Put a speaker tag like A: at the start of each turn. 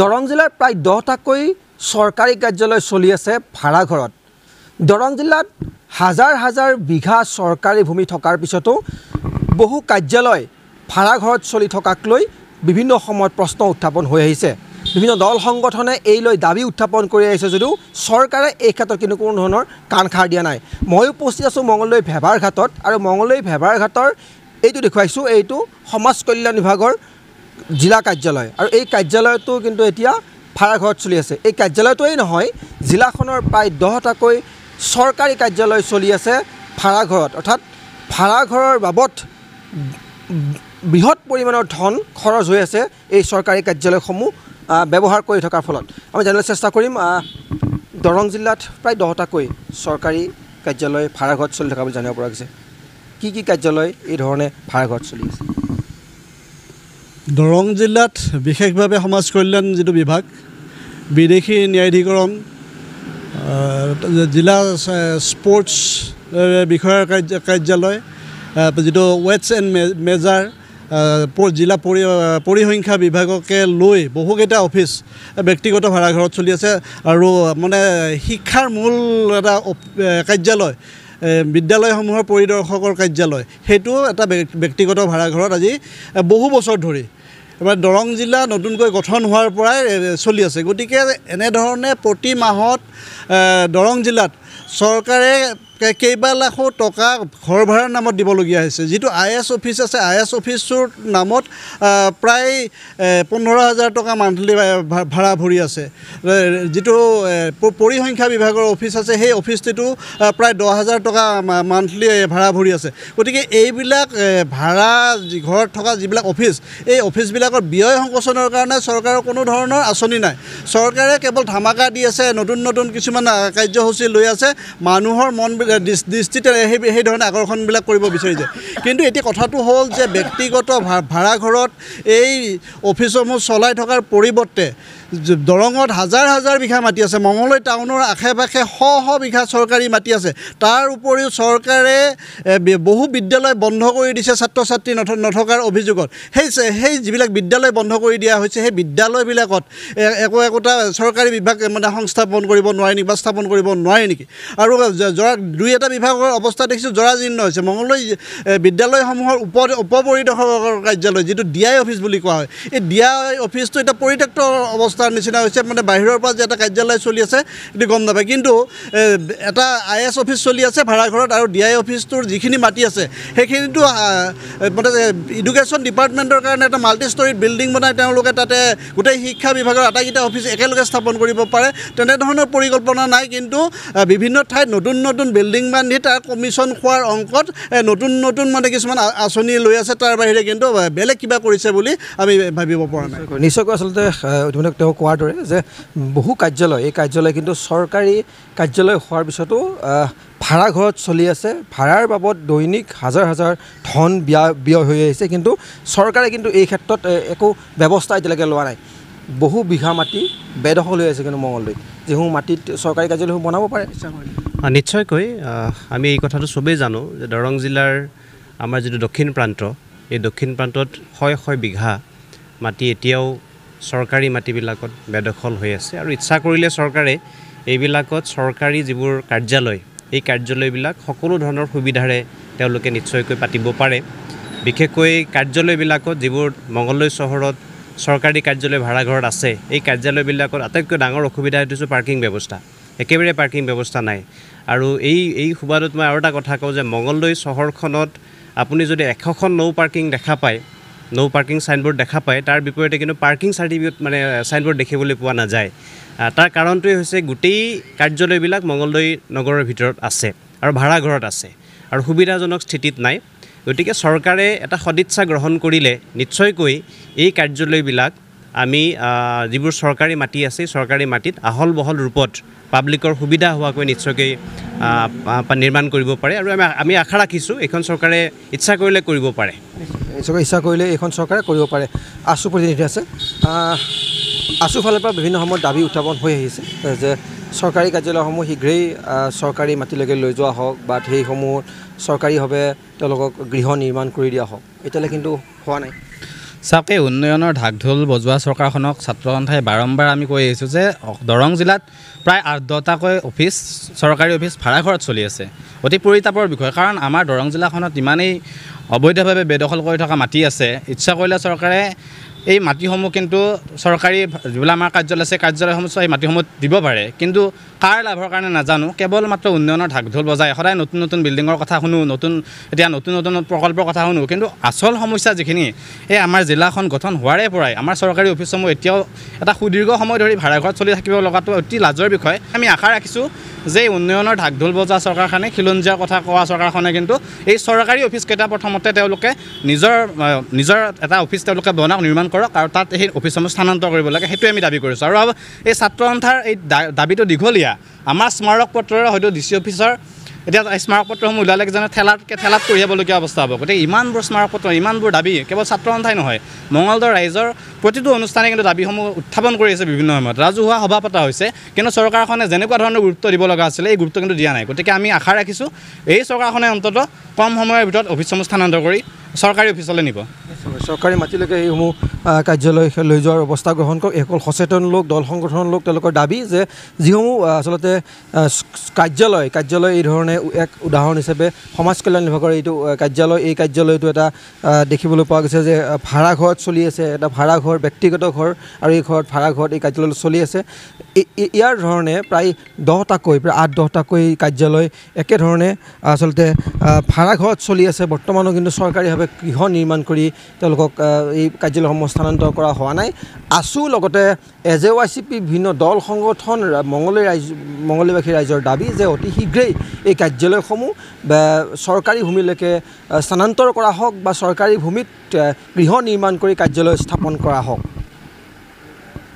A: দৰং জিলাৰ প্ৰায় দহটাকৈ চৰকাৰী কাৰ্যালয় চলি আছে ভাড়াঘৰত দৰং জিলাত হাজাৰ হাজাৰ বিঘা চৰকাৰী ভূমি থকাৰ পিছতো বহু কাৰ্যালয় ভাড়াঘৰত চলি থকাক লৈ বিভিন্ন সময়ত প্ৰশ্ন উত্থাপন হৈ আহিছে বিভিন্ন দল সংগঠনে এই লৈ দাবী উত্থাপন কৰি আহিছে যদিও চৰকাৰে এই ক্ষেত্ৰত কিন্তু কোনো ধৰণৰ কাণ কাণসাৰ দিয়া নাই মই উপস্থিত আছোঁ মঙলদৈ ভেবাৰঘাটত আৰু মঙলদৈ ভেবাৰঘাটৰ এইটো দেখুৱাইছোঁ এইটো সমাজ কল্যাণ বিভাগৰ জিলা কাৰ্যালয় আৰু এই কাৰ্যালয়টো কিন্তু এতিয়া ভাড়াঘৰত চলি আছে এই কাৰ্যালয়টোৱেই নহয় জিলাখনৰ প্ৰায় দহটাকৈ চৰকাৰী কাৰ্যালয় চলি আছে ভাড়াঘৰত অৰ্থাৎ ভাড়াঘৰৰ বাবদ বৃহৎ পৰিমাণৰ ধন খৰচ হৈ আছে এই চৰকাৰী কাৰ্যালয়সমূহ ব্যৱহাৰ কৰি থকাৰ ফলত আমি জানিবলৈ চেষ্টা কৰিম দৰং জিলাত প্ৰায় দহটাকৈ চৰকাৰী কাৰ্যালয় ভাড়াঘৰত চলি থকা বুলি জানিব পৰা গৈছে কি কি কাৰ্যালয় এই ধৰণে ভাড়াঘৰত চলি আছে
B: দৰং জিলাত বিশেষভাৱে সমাজ কল্যাণ যিটো বিভাগ বিদেশী ন্যায়াধীকৰণ জিলা স্পৰ্টছ বিষয়াৰ কাৰ্য কাৰ্যালয় যিটো ৱেটছ এণ্ড মেজাৰ জিলা পৰি পৰিসংখ্যা বিভাগকে লৈ বহুকেইটা অফিচ ব্যক্তিগত ভাড়াঘৰত চলি আছে আৰু মানে শিক্ষাৰ মূল এটা কাৰ্যালয় বিদ্যালয়সমূহৰ পৰিদৰ্শকৰ কাৰ্যালয় সেইটো এটা ব্যক্তিগত ভাড়াঘৰত আজি বহু বছৰ ধৰি আমাৰ দৰং জিলা নতুনকৈ গঠন হোৱাৰ পৰাই চলি আছে গতিকে এনেধৰণে প্ৰতি মাহত দৰং জিলাত চৰকাৰে কেইবা লাখো টকা ঘৰ ভাড়াৰ নামত দিবলগীয়া হৈছে যিটো আই এছ অফিচ আছে আই এছ অফিচটোৰ নামত প্ৰায় পোন্ধৰ হাজাৰ টকা মান্থলি ভাড়া ভৰি আছে যিটো পৰিসংখ্যা বিভাগৰ অফিচ আছে সেই অফিচটোতো প্ৰায় দহ হাজাৰ টকা মান্থলি ভাড়া ভৰি আছে গতিকে এইবিলাক ভাড়া ঘৰত থকা যিবিলাক অফিচ এই অফিচবিলাকৰ ব্যয় সংকোচনৰ কাৰণে চৰকাৰৰ কোনো ধৰণৰ আঁচনি নাই চৰকাৰে কেৱল ধামাকা দি আছে নতুন নতুন কিছুমান কাৰ্যসূচী লৈ আছে মানুহৰ মন দৃষ্টিতে সেই সেই ধৰণে আকৰ্ষণবিলাক কৰিব বিচাৰিছে কিন্তু এতিয়া কথাটো হ'ল যে ব্যক্তিগত ভা ভাড়াঘৰত এই অফিচসমূহ চলাই থকাৰ পৰিৱৰ্তে দৰঙত হাজাৰ হাজাৰ বিঘা মাটি আছে মঙলৈ টাউনৰ আশে পাশে শ শ বিঘা চৰকাৰী মাটি আছে তাৰ উপৰিও চৰকাৰে বহু বিদ্যালয় বন্ধ কৰি দিছে ছাত্ৰ ছাত্ৰী নথ নথকাৰ অভিযোগত সেই সেই যিবিলাক বিদ্যালয় বন্ধ কৰি দিয়া হৈছে সেই বিদ্যালয়বিলাকত একো একোটা চৰকাৰী বিভাগ মানে সংস্থাপন কৰিব নোৱাৰে নেকি বা স্থাপন কৰিব নোৱাৰে নেকি আৰু দুই এটা বিভাগৰ অৱস্থা দেখিছোঁ জৰাজীৰ্ণ হৈছে মঙলদৈ বিদ্যালয়সমূহৰ উপ পৰিদৰ্শকৰ কাৰ্যালয় যিটো ডি আই অফিচ বুলি কোৱা হয় এই ডি আই অফিচটো এটা পৰিত্যক্ত অৱস্থাৰ নিচিনা হৈছে মানে বাহিৰৰ পৰা যে এটা কাৰ্যালয় চলি আছে সেইটো গম নাপায় কিন্তু এটা আই এছ অফিচ চলি আছে ভাড়াঘৰত আৰু ডি আই অফিচটোৰ যিখিনি মাটি আছে সেইখিনিতো মানে ইডুকেশ্যন ডিপাৰ্টমেণ্টৰ কাৰণে এটা মাল্টি মাল্টিষ্টৰীত বিল্ডিং বনাই তেওঁলোকে তাতে গোটেই শিক্ষা বিভাগৰ আটাইকেইটা অফিচ একেলগে স্থাপন কৰিব পাৰে তেনেধৰণৰ পৰিকল্পনা নাই কিন্তু বিভিন্ন ঠাইত নতুন নতুন বিল্ডিং বান্ধি তাৰ কমিশ্যন খোৱাৰ অংকত নতুন নতুন মানে কিছুমান আঁচনি লৈ আছে তাৰ বাহিৰে কিন্তু বেলেগ
A: কিবা কৰিছে বুলি আমি ভাবিব পৰা নাই নিশ্চয়কৈ আচলতে ইতিমধ্যে তেওঁ কোৱাৰ দৰে যে বহু কাৰ্যালয় এই কাৰ্যালয় কিন্তু চৰকাৰী কাৰ্যালয় হোৱাৰ পিছতো ভাড়াঘৰত চলি আছে ভাড়াৰ বাবদ দৈনিক হাজাৰ হাজাৰ ধন ব্যয় ব্যয় হৈ আহিছে কিন্তু চৰকাৰে কিন্তু এই ক্ষেত্ৰত একো ব্যৱস্থা এতিয়ালৈকে লোৱা নাই বহু বিঘা মাটি বেদখল হৈ আছে কিন্তু মঙলদৈত যিসমূহ মাটিত চৰকাৰী কাৰ্যালয়সমূহ বনাব পাৰে
C: নিশ্চয়কৈ আমি এই কথাটো চবেই জানো যে দৰং জিলাৰ আমাৰ যিটো দক্ষিণ প্ৰান্ত এই দক্ষিণ প্ৰান্তত শয় শয় বিঘা মাটি এতিয়াও চৰকাৰী মাটিবিলাকত বেদখল হৈ আছে আৰু ইচ্ছা কৰিলে চৰকাৰে এইবিলাকত চৰকাৰী যিবোৰ কাৰ্যালয় এই কাৰ্যালয়বিলাক সকলো ধৰণৰ সুবিধাৰে তেওঁলোকে নিশ্চয়কৈ পাতিব পাৰে বিশেষকৈ কাৰ্যালয়বিলাকত যিবোৰ মঙলদৈ চহৰত চৰকাৰী কাৰ্যালয় ভাড়াঘৰত আছে এই কাৰ্যালয়বিলাকত আটাইতকৈ ডাঙৰ অসুবিধা এইটো হৈছে পাৰ্কিং ব্যৱস্থা একেবাৰে পাৰ্কিং ব্যৱস্থা নাই আৰু এই এই সুবাদত মই আৰু এটা কথা কওঁ যে মঙলদৈ চহৰখনত আপুনি যদি এশখন নৌ পাৰ্কিং দেখা পায় নৌ পাৰ্কিং চাইনবোৰ্ড দেখা পায় তাৰ বিপৰীতে কিন্তু পাৰ্কিং চাৰ্টিফিকেট মানে ছাইনবোৰ্ড দেখিবলৈ পোৱা নাযায় তাৰ কাৰণটোৱেই হৈছে গোটেই কাৰ্যালয়বিলাক মঙলদৈ নগৰৰ ভিতৰত আছে আৰু ভাড়াঘৰত আছে আৰু সুবিধাজনক স্থিতিত নাই গতিকে চৰকাৰে এটা সদিচ্ছা গ্ৰহণ কৰিলে নিশ্চয়কৈ এই কাৰ্যালয়বিলাক আমি যিবোৰ চৰকাৰী মাটি আছে চৰকাৰী মাটিত আহল বহল ৰূপত পাব্লিকৰ সুবিধা হোৱাকৈ নিশ্চয়কৈ নিৰ্মাণ কৰিব পাৰে আৰু আমি আমি আশা ৰাখিছোঁ এইখন চৰকাৰে ইচ্ছা কৰিলে কৰিব পাৰে
A: ইচ্ছা কৰিলে এইখন চৰকাৰে কৰিব পাৰে আছু প্ৰতিনিধি আছে আছু ফালৰ পৰা বিভিন্ন সময়ত দাবী উত্থাপন হৈ আহিছে যে চৰকাৰী কাৰ্যালয়সমূহ শীঘ্ৰেই চৰকাৰী মাটিলৈকে লৈ যোৱা হওক বা সেইসমূহ চৰকাৰীভাৱে তেওঁলোকক গৃহ নিৰ্মাণ কৰি দিয়া হওক এতিয়ালৈ কিন্তু হোৱা নাই
D: চাওক এই উন্নয়নৰ ঢাক ঢোল বজোৱা চৰকাৰখনক ছাত্ৰসন্থাই বাৰম্বাৰ আমি কৈ আহিছোঁ যে দৰং জিলাত প্ৰায় আঠ দহটাকৈ অফিচ চৰকাৰী অফিচ ভাড়াঘৰত চলি আছে অতি পৰিতাপৰ বিষয় কাৰণ আমাৰ দৰং জিলাখনত ইমানেই অবৈধভাৱে বেদখল কৰি থকা মাটি আছে ইচ্ছা কৰিলে চৰকাৰে এই মাটিসমূহ কিন্তু চৰকাৰী যিবিলাক আমাৰ কাৰ্যালয় আছে কাৰ্যালয়সমূহ এই মাটিসমূহ দিব পাৰে কিন্তু কাৰ লাভৰ কাৰণে নাজানো কেৱল মাত্ৰ উন্নয়নৰ ঢাক ঢোল বজায় সদায় নতুন নতুন বিল্ডিঙৰ কথা শুনো নতুন এতিয়া নতুন নতুন প্ৰকল্পৰ কথা শুনো কিন্তু আচল সমস্যা যিখিনি এই আমাৰ জিলাখন গঠন হোৱাৰে পৰাই আমাৰ চৰকাৰী অফিচসমূহ এতিয়াও এটা সুদীৰ্ঘ সময় ধৰি ভাড়াঘৰত চলি থাকিব লগাটো অতি লাজৰ বিষয় আমি আশা ৰাখিছোঁ যে এই উন্নয়নৰ ঢাক ঢোল বজা চৰকাৰখনে খিলঞ্জীয়া কথা কোৱা চৰকাৰখনে কিন্তু এই চৰকাৰী অফিচকেইটা প্ৰথমতে তেওঁলোকে নিজৰ নিজৰ এটা অফিচ তেওঁলোকে বনাওক নিৰ্মাণ কৰক আৰু তাত সেই অফিচসমূহ স্থানান্তৰ কৰিব লাগে সেইটোৱে আমি দাবী কৰিছোঁ আৰু এই ছাত্ৰ সন্থাৰ এই দাবীটো দীঘলীয়া আমাৰ স্মাৰক পত্ৰৰে হয়তো ডি চি অফিচৰ এতিয়া স্মাৰক পত্ৰসমূহ ওলালে যেনে ঠেলাতকৈ ঠেলাত কঢ়িয়াবলগীয়া অৱস্থা হ'ব গতিকে ইমানবোৰ স্মাৰক পত্ৰ ইমানবোৰ দাবী কেৱল ছাত্ৰ সন্থাই নহয় মঙলদৰ ৰাইজৰ প্ৰতিটো অনুষ্ঠানে কিন্তু দাবীসমূহ উত্থাপন কৰি আছে বিভিন্ন সময়ত ৰাজহুৱা সভা পতা হৈছে কিন্তু চৰকাৰখনে যেনেকুৱা ধৰণৰ গুৰুত্ব দিব লগা আছিলে এই গুৰুত্ব কিন্তু দিয়া নাই গতিকে আমি আশা ৰাখিছোঁ এই চৰকাৰখনে অন্ততঃ কম সময়ৰ ভিতৰত অফিচসমূহ স্থানান্তৰ কৰি চৰকাৰী
A: অফিচলৈ নিব চৰকাৰী মাটিলৈকে এইসমূহ কাৰ্যালয় লৈ যোৱাৰ ব্যৱস্থা গ্ৰহণ কৰক এইসকল সচেতন লোক দল সংগঠন লোক তেওঁলোকৰ দাবী যে যিসমূহ আচলতে কাৰ্যালয় কাৰ্যালয় এই ধৰণে এক উদাহৰণ হিচাপে সমাজ কল্যাণ বিভাগৰ এইটো কাৰ্যালয় এই কাৰ্যালয়টো এটা দেখিবলৈ পোৱা গৈছে যে ভাড়াঘৰত চলি আছে এটা ভাড়াঘৰ ব্যক্তিগত ঘৰ আৰু এই ঘৰত ভাড়াঘৰত এই কাৰ্যালয়টো চলি আছে ইয়াৰ ধৰণে প্ৰায় দহটাকৈ প্ৰায় আঠ দহটাকৈ কাৰ্যালয় একেধৰণে আচলতে ভাড়াঘৰত চলি আছে বৰ্তমানো কিন্তু চৰকাৰীভাৱে গৃহ নিৰ্মাণ কৰি তেওঁলোকক এই কাৰ্যালয়সমূহ স্থানান্তৰ কৰা হোৱা নাই আছু লগতে A J Y C P বিভিন্ন দল সংগঠন মঙলী ৰাইজ মঙলীবাসী ৰাইজৰ দাবী যে অতি শীঘ্ৰেই এই কাৰ্যালয়সমূহ চৰকাৰী ভূমিলৈকে স্থানান্তৰ কৰা হওক বা চৰকাৰী ভূমিত গৃহ নিৰ্মাণ কৰি কাৰ্যালয় স্থাপন কৰা হওক